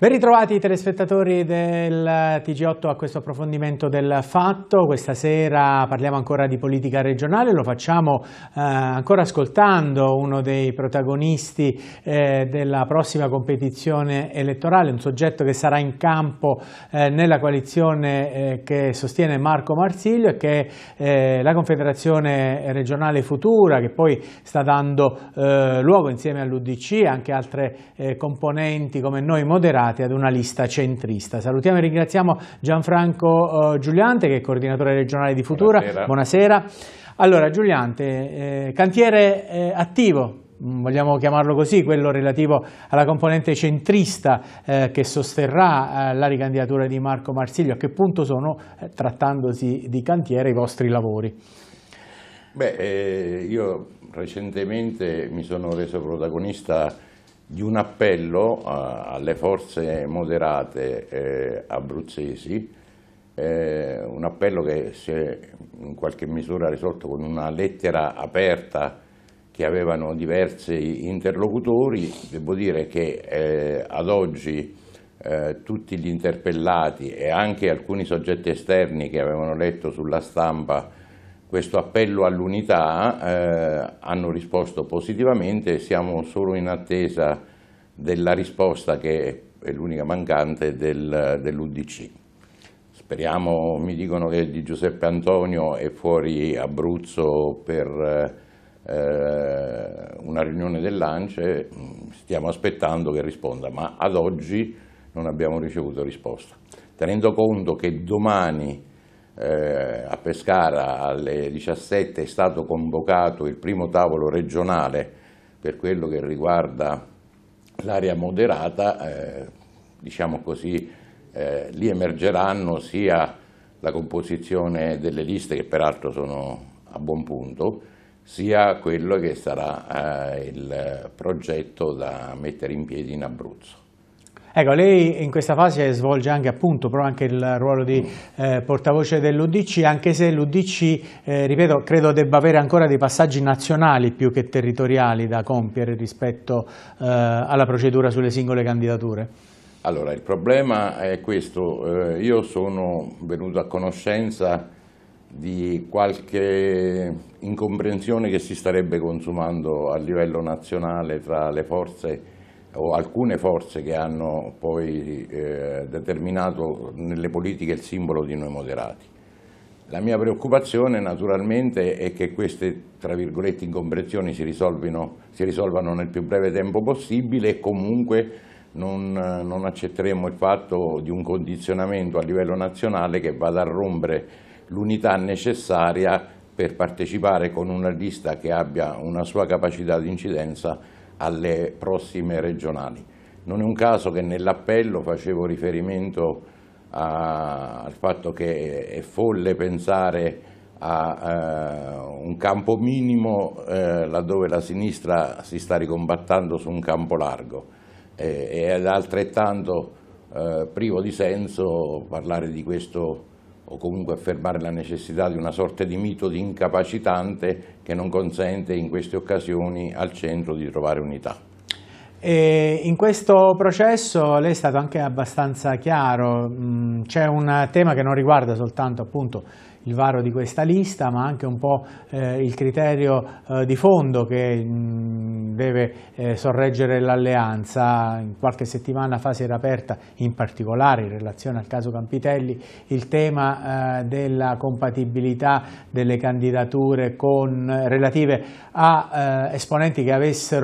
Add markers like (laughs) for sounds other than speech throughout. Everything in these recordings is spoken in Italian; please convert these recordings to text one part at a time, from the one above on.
Ben ritrovati telespettatori del TG8 a questo approfondimento del fatto. Questa sera parliamo ancora di politica regionale, lo facciamo eh, ancora ascoltando uno dei protagonisti eh, della prossima competizione elettorale, un soggetto che sarà in campo eh, nella coalizione eh, che sostiene Marco Marsiglio e che è eh, la Confederazione Regionale Futura che poi sta dando eh, luogo insieme all'Udc e anche altre componenti come noi moderati legate ad una lista centrista. Salutiamo e ringraziamo Gianfranco eh, Giuliante che è coordinatore regionale di Futura. Buonasera. Buonasera. Allora Giuliante, eh, cantiere eh, attivo mm, vogliamo chiamarlo così, quello relativo alla componente centrista eh, che sosterrà eh, la ricandidatura di Marco Marsiglio, a che punto sono, eh, trattandosi di cantiere, i vostri lavori? Beh, eh, io recentemente mi sono reso protagonista di un appello eh, alle forze moderate eh, abruzzesi, eh, un appello che si è in qualche misura risolto con una lettera aperta che avevano diversi interlocutori, devo dire che ad oggi tutti gli interpellati e anche alcuni soggetti esterni che avevano letto sulla stampa questo appello all'unità eh, hanno risposto positivamente, siamo solo in attesa della risposta che è l'unica mancante del, dell'Udc. Speriamo, mi dicono che di Giuseppe Antonio è fuori Abruzzo per eh, una riunione dell'ANCE, mm, stiamo aspettando che risponda, ma ad oggi non abbiamo ricevuto risposta. Tenendo conto che domani eh, a Pescara alle 17 è stato convocato il primo tavolo regionale per quello che riguarda l'area moderata, eh, diciamo così, eh, lì emergeranno sia la composizione delle liste, che peraltro sono a buon punto, sia quello che sarà eh, il progetto da mettere in piedi in Abruzzo. Ecco, lei in questa fase svolge anche, appunto, anche il ruolo di eh, portavoce dell'Udc, anche se l'Udc, eh, ripeto, credo debba avere ancora dei passaggi nazionali più che territoriali da compiere rispetto eh, alla procedura sulle singole candidature. Allora, il problema è questo. Eh, io sono venuto a conoscenza di qualche incomprensione che si starebbe consumando a livello nazionale tra le forze o alcune forze che hanno poi eh, determinato nelle politiche il simbolo di noi moderati. La mia preoccupazione naturalmente è che queste tra virgolette incomprensioni si, si risolvano nel più breve tempo possibile e comunque non, non, accetteremo il fatto di un condizionamento a livello nazionale che vada a rompere l'unità necessaria per partecipare con una lista che abbia una sua capacità di incidenza alle prossime regionali. Non è un caso che nell'appello facevo riferimento a, al fatto che è folle pensare a uh, un campo minimo uh, laddove la sinistra si sta ricombattendo su un campo largo eh, ed altrettanto uh, privo di senso parlare di questo o comunque affermare la necessità di una sorta di mito di incapacitante che non consente in queste occasioni al centro di trovare unità. E in questo processo lei è stato anche abbastanza chiaro, mm, c'è un tema che non riguarda soltanto appunto il varo di questa lista, ma anche un po' eh, il criterio eh, di fondo che mh, mm, deve eh, sorreggere l'alleanza. In qualche settimana fa si era aperta, in particolare in relazione al caso Campitelli, il tema eh, della compatibilità delle candidature con, eh, relative a eh, esponenti che avessero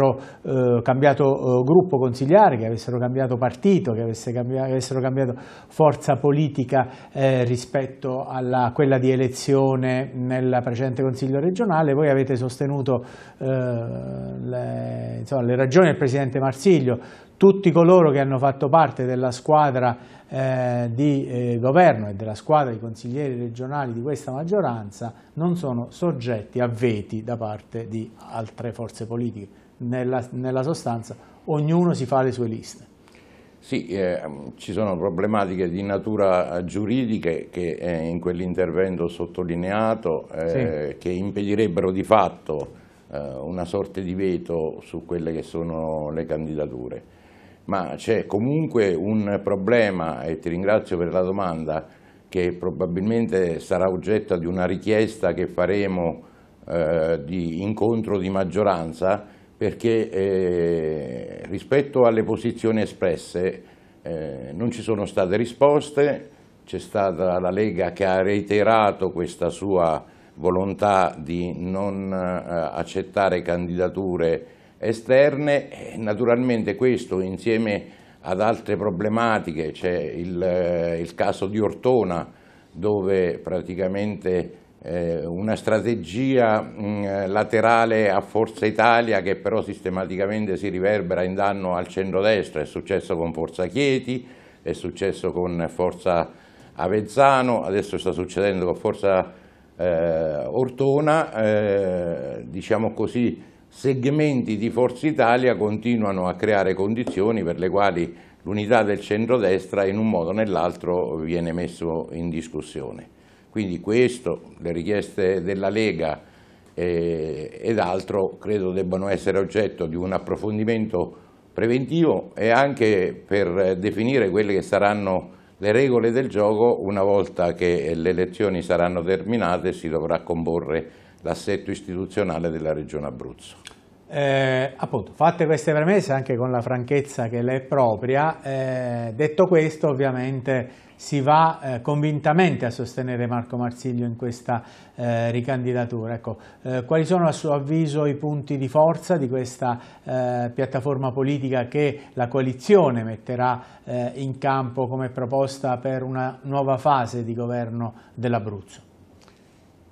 cambiato gruppo consigliare, che avessero cambiato partito, che, che avessero cambiato forza politica rispetto a quella di di elezione nel precedente Consiglio regionale, voi avete sostenuto eh, le, insomma, le ragioni del Presidente Marsiglio, tutti coloro che hanno fatto parte della squadra eh, di eh, governo e della squadra di consiglieri regionali di questa maggioranza non sono soggetti a veti da parte di altre forze politiche. Nella, nella sostanza ognuno si fa le sue liste. Sì, eh, ci sono problematiche di natura giuridica che eh, in quell'intervento ho sottolineato, eh, sì. che impedirebbero di fatto eh, una sorta di veto su quelle che sono le candidature. Ma c'è comunque un problema, e ti ringrazio per la domanda, che probabilmente sarà oggetto di una richiesta che faremo eh, di incontro di maggioranza, perché eh, rispetto alle posizioni espresse eh, non ci sono state risposte, c'è stata la Lega che ha reiterato questa sua volontà di non eh, accettare candidature esterne, e naturalmente questo insieme ad altre problematiche, c'è il, eh, il, caso di Ortona dove praticamente eh, una strategia mh, mm, laterale a Forza Italia che però sistematicamente si riverbera in danno al centrodestra, è successo con Forza Chieti, è successo con Forza Avezzano, adesso sta succedendo con Forza eh, Ortona, eh, diciamo così segmenti di Forza Italia continuano a creare condizioni per le quali l'unità del centrodestra in un modo o nell'altro viene messo in discussione. Quindi questo, le richieste della Lega eh, ed altro credo debbano essere oggetto di un approfondimento preventivo e anche per definire quelle che saranno le regole del gioco una volta che le elezioni saranno terminate si dovrà comporre l'assetto istituzionale della Regione Abruzzo. Eh, appunto, fatte queste premesse anche con la franchezza che le è propria, eh, detto questo ovviamente si va eh, convintamente a sostenere Marco Marsiglio in questa eh, ricandidatura. Ecco, eh, quali sono a suo avviso i punti di forza di questa eh, piattaforma politica che la coalizione metterà in campo come proposta per una nuova fase di governo dell'Abruzzo?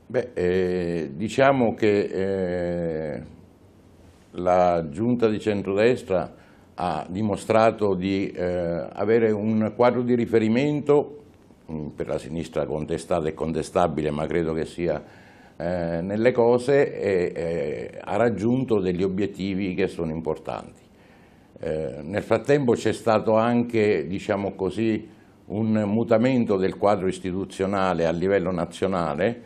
Beh, diciamo che la giunta di centrodestra ha dimostrato di eh, avere un quadro di riferimento mm, per la sinistra contestata e contestabile, ma credo che sia eh, nelle cose, e, e, ha raggiunto degli obiettivi che sono importanti. Eh, nel frattempo c'è stato anche, diciamo così, un mutamento del quadro istituzionale a livello nazionale,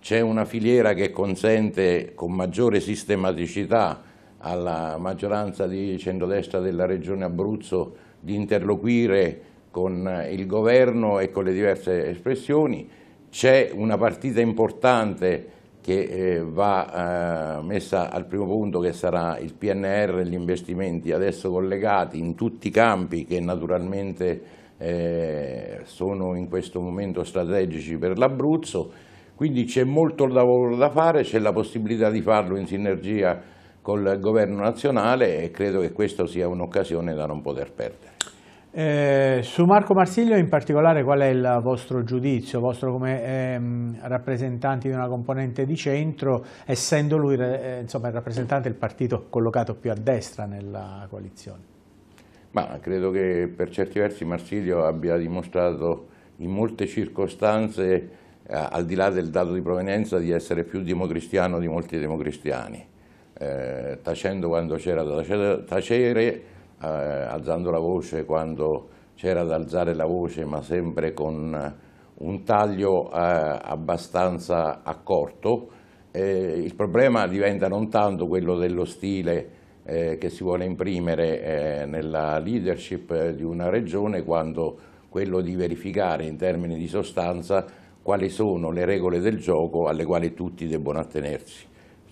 c'è una filiera che consente con maggiore sistematicità alla maggioranza di centrodestra della regione Abruzzo di interloquire con il governo e con le diverse espressioni. C'è una partita importante che eh, va eh, messa al primo punto che sarà il PNR e gli investimenti adesso collegati in tutti i campi che naturalmente eh, sono in questo momento strategici per l'Abruzzo, quindi c'è molto lavoro da fare, c'è la possibilità di farlo in sinergia col governo nazionale e credo che questa sia un'occasione da non poter perdere. Eh, su Marco Marsiglio in particolare qual è il vostro giudizio, vostro come ehm, rappresentanti di una componente di centro, essendo lui eh, insomma, il rappresentante del partito collocato più a destra nella coalizione? Ma credo che per certi versi Marsiglio abbia dimostrato in molte circostanze, eh, al di là del dato di provenienza, di essere più democristiano di molti democristiani eh, tacendo quando c'era da tacere, eh, alzando la voce quando c'era da alzare la voce, ma sempre con un taglio eh, abbastanza accorto. il problema diventa non tanto quello dello stile eh, che si vuole imprimere eh, nella leadership di una regione, quanto quello di verificare in termini di sostanza quali sono le regole del gioco alle quali tutti debbono attenersi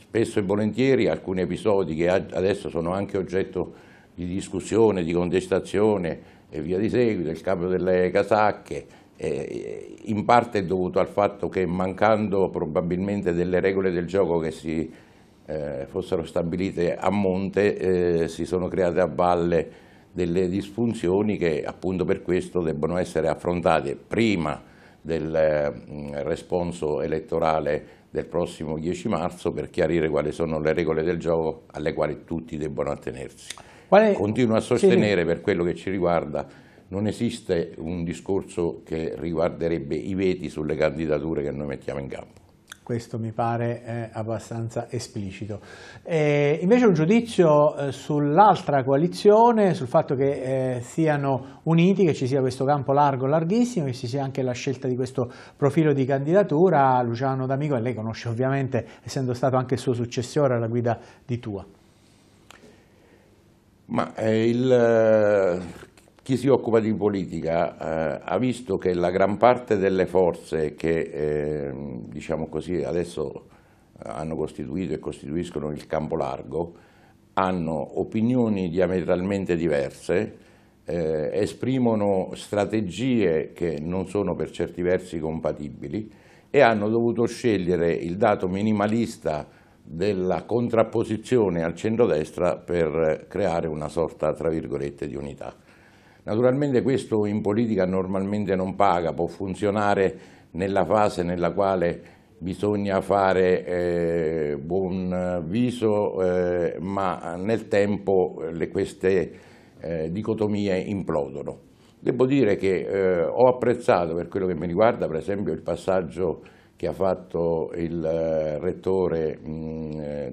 spesso e volentieri alcuni episodi che adesso sono anche oggetto di discussione, di contestazione e via di seguito, il cambio delle casacche, eh, eh, in parte è dovuto al fatto che mancando probabilmente delle regole del gioco che si eh, fossero stabilite a monte, eh, si sono create a valle delle disfunzioni che appunto per questo debbono essere affrontate prima del mm, responso elettorale del prossimo 10 marzo per chiarire quali sono le regole del gioco alle quali tutti debbono attenersi. Quale... Continuo a sostenere sì. per quello che ci riguarda non esiste un discorso che riguarderebbe i veti sulle candidature che noi mettiamo in campo questo mi pare eh, abbastanza esplicito. Eh, invece un giudizio eh, sull'altra coalizione, sul fatto che eh, siano uniti, che ci sia questo campo largo, larghissimo, che ci sia anche la scelta di questo profilo di candidatura, Luciano D'Amico, e lei conosce ovviamente, essendo stato anche il suo successore alla guida di Tua. Ma è eh, il chi si occupa di politica eh, ha visto che la gran parte delle forze che eh, diciamo così, adesso hanno costituito e costituiscono il campo largo hanno opinioni diametralmente diverse, eh, esprimono strategie che non sono per certi versi compatibili e hanno dovuto scegliere il dato minimalista della contrapposizione al centrodestra per creare una sorta, tra virgolette, di unità. Naturalmente questo in politica normalmente non paga, può funzionare nella fase nella quale bisogna fare eh, buon viso, eh, ma nel tempo eh, le, queste eh, dicotomie implodono. Devo dire che eh, ho apprezzato per quello che mi riguarda, per esempio, il passaggio che ha fatto il eh, rettore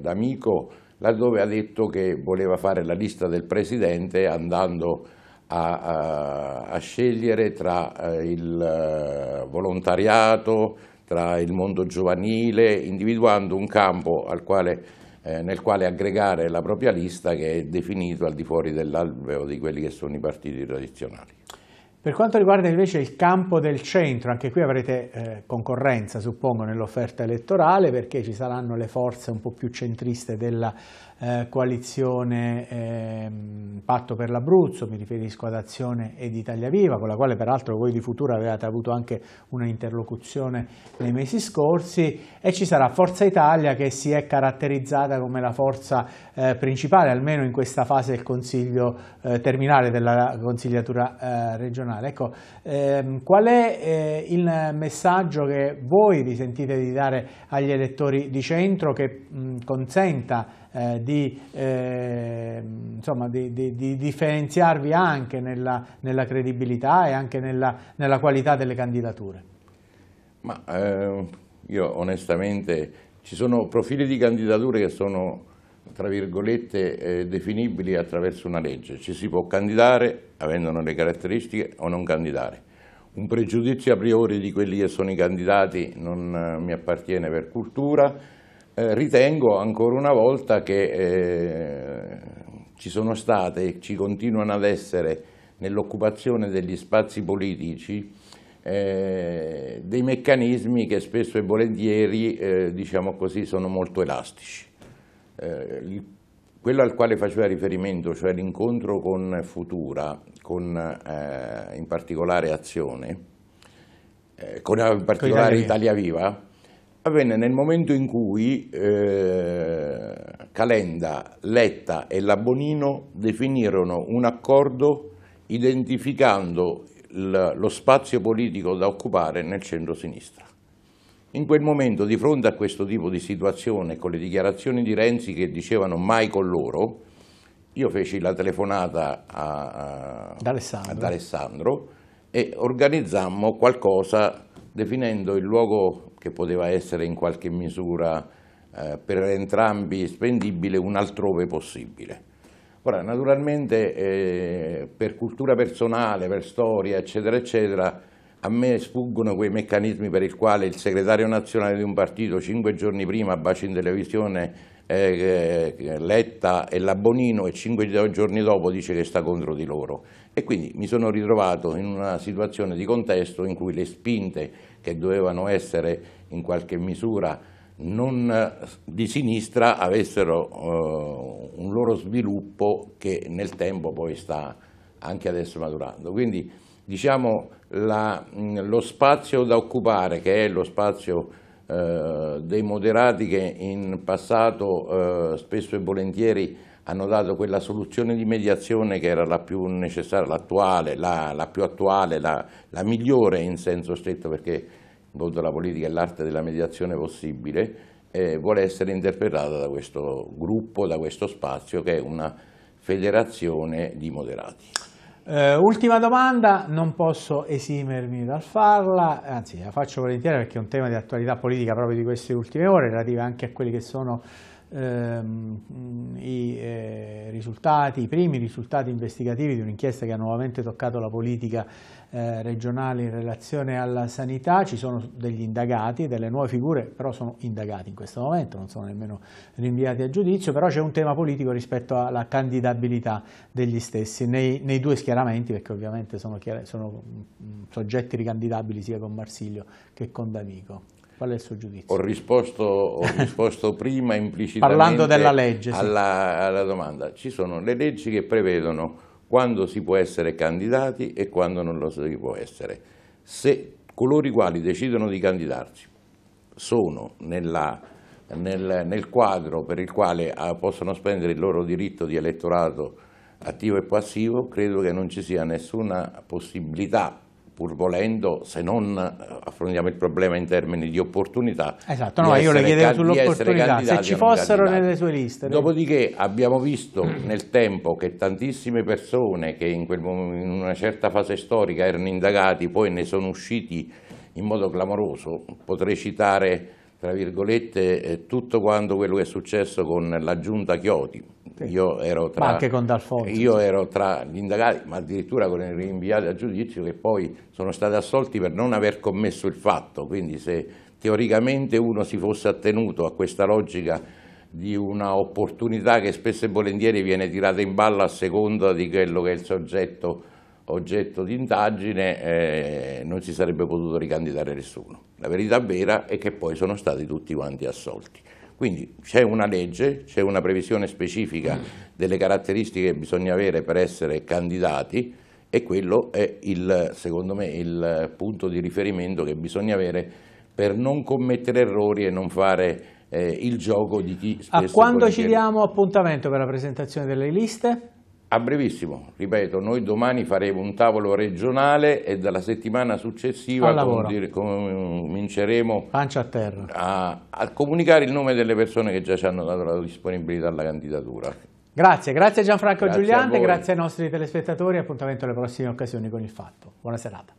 D'Amico, laddove ha detto che voleva fare la lista del presidente andando a a, a scegliere tra eh, il eh, volontariato, tra il mondo giovanile, individuando un campo quale, eh, nel quale aggregare la propria lista che è definito al di fuori dell'alveo di quelli che sono i partiti tradizionali. Per quanto riguarda invece il campo del centro, anche qui avrete eh, concorrenza suppongo nell'offerta elettorale perché ci saranno le forze un po' più centriste della eh, coalizione eh, Patto per l'Abruzzo, mi riferisco ad Azione ed Italia Viva, con la quale peraltro voi di futuro avevate avuto anche una interlocuzione nei mesi scorsi, e ci sarà Forza Italia che si è caratterizzata come la forza eh, principale, almeno in questa fase del Consiglio eh, terminale della consigliatura eh, regionale. Ecco, ehm, qual è il messaggio che voi vi sentite di dare agli elettori di centro che mh, consenta eh, di, eh, insomma, di, di, di, differenziarvi anche nella, nella credibilità e anche nella, nella, qualità delle candidature? Ma eh, io onestamente ci sono profili di candidature che sono tra virgolette eh, definibili attraverso una legge, ci si può candidare avendone le caratteristiche o non candidare. Un pregiudizio a priori di quelli che sono i candidati non eh, mi appartiene per cultura, eh, ritengo ancora una volta che eh, ci sono state e ci continuano ad essere nell'occupazione degli spazi politici eh, dei meccanismi che spesso e volentieri, eh, diciamo così, sono molto elastici. Eh, quello al quale faceva riferimento, cioè l'incontro con Futura, con eh, in particolare Azione, eh, con in particolare Italia Viva, avvenne nel momento in cui eh, Calenda, Letta e Labonino definirono un accordo identificando il, lo spazio politico da occupare nel centro-sinistra. In quel momento, di fronte a questo tipo di situazione, con le dichiarazioni di Renzi che dicevano mai con loro, io feci la telefonata a, a, ad Alessandro e organizzammo qualcosa definendo il luogo che poteva essere in qualche misura eh, per entrambi spendibile, un altrove possibile. Ora, naturalmente, eh, per cultura personale, per storia, eccetera, eccetera, a me sfuggono quei meccanismi per i quali il segretario nazionale di un partito cinque giorni prima bacia in televisione eh, eh, Letta e la Bonino e cinque giorni dopo dice che sta contro di loro. E quindi mi sono ritrovato in una situazione di contesto in cui le spinte che dovevano essere in qualche misura non eh, di sinistra avessero eh, un loro sviluppo che nel tempo poi sta anche adesso maturando. Quindi diciamo la, lo spazio da occupare che è lo spazio eh, dei moderati che in passato eh, spesso e volentieri hanno dato quella soluzione di mediazione che era la più necessaria, l'attuale, la, la, più attuale, la, la, migliore in senso stretto perché in la politica è l'arte della mediazione possibile, eh, vuole essere interpretata da questo gruppo, da questo spazio che è una federazione di moderati. Eh, ultima domanda, non posso esimermi dal farla, anzi la faccio volentieri perché è un tema di attualità politica proprio di queste ultime ore, relative anche a quelli che sono ehm, i eh, risultati, i primi risultati investigativi di un'inchiesta che ha nuovamente toccato la politica eh, regionale in relazione alla sanità, ci sono degli indagati, delle nuove figure, però sono indagati in questo momento, non sono nemmeno rinviati a giudizio, però c'è un tema politico rispetto alla candidabilità degli stessi nei, nei due schieramenti, perché ovviamente sono, sono mm, soggetti ricandidabili sia con Marsiglio che con D'Amico. Qual è il suo giudizio? Ho risposto, ho (laughs) risposto prima implicitamente legge, sì. alla, alla domanda. Ci sono le leggi che prevedono quando si può essere candidati e quando non lo si può essere. Se coloro i quali decidono di candidarsi sono nella, nel, nel, quadro per il quale ah, possono spendere il loro diritto di elettorato attivo e passivo, credo che non ci sia nessuna possibilità pur volendo, se non eh, affrontiamo il problema in termini di opportunità. Esatto, no, io le chiedevo sull'opportunità, se ci fossero nelle sue liste. Dopodiché abbiamo visto nel tempo che tantissime persone che in, quel, in una certa fase storica erano indagati, poi ne sono usciti in modo clamoroso, potrei citare tra virgolette, eh, tutto quanto quello che è successo con la giunta Chioti. Sì. Io, ero tra, ma anche con Dalfonso. Io ero tra gli indagati, ma addirittura con i rinviati a giudizio che poi sono stati assolti per non aver commesso il fatto. Quindi se teoricamente uno si fosse attenuto a questa logica di una opportunità che spesso e volentieri viene tirata in ballo a seconda di quello che è il soggetto oggetto di indagine eh, non si sarebbe potuto ricandidare nessuno. La verità vera è che poi sono stati tutti quanti assolti. Quindi c'è una legge, c'è una previsione specifica mm. delle caratteristiche che bisogna avere per essere candidati e quello è il, secondo me il punto di riferimento che bisogna avere per non commettere errori e non fare eh, il gioco di chi spesso... A quando ci diamo appuntamento per la presentazione delle liste? a brevissimo, ripeto, noi domani faremo un tavolo regionale e dalla settimana successiva cominceremo a, a, comunicare il nome delle persone che già ci hanno dato la disponibilità alla candidatura. Grazie, grazie Gianfranco grazie Giuliante, grazie ai nostri telespettatori, appuntamento alle prossime occasioni con il Fatto. Buona serata.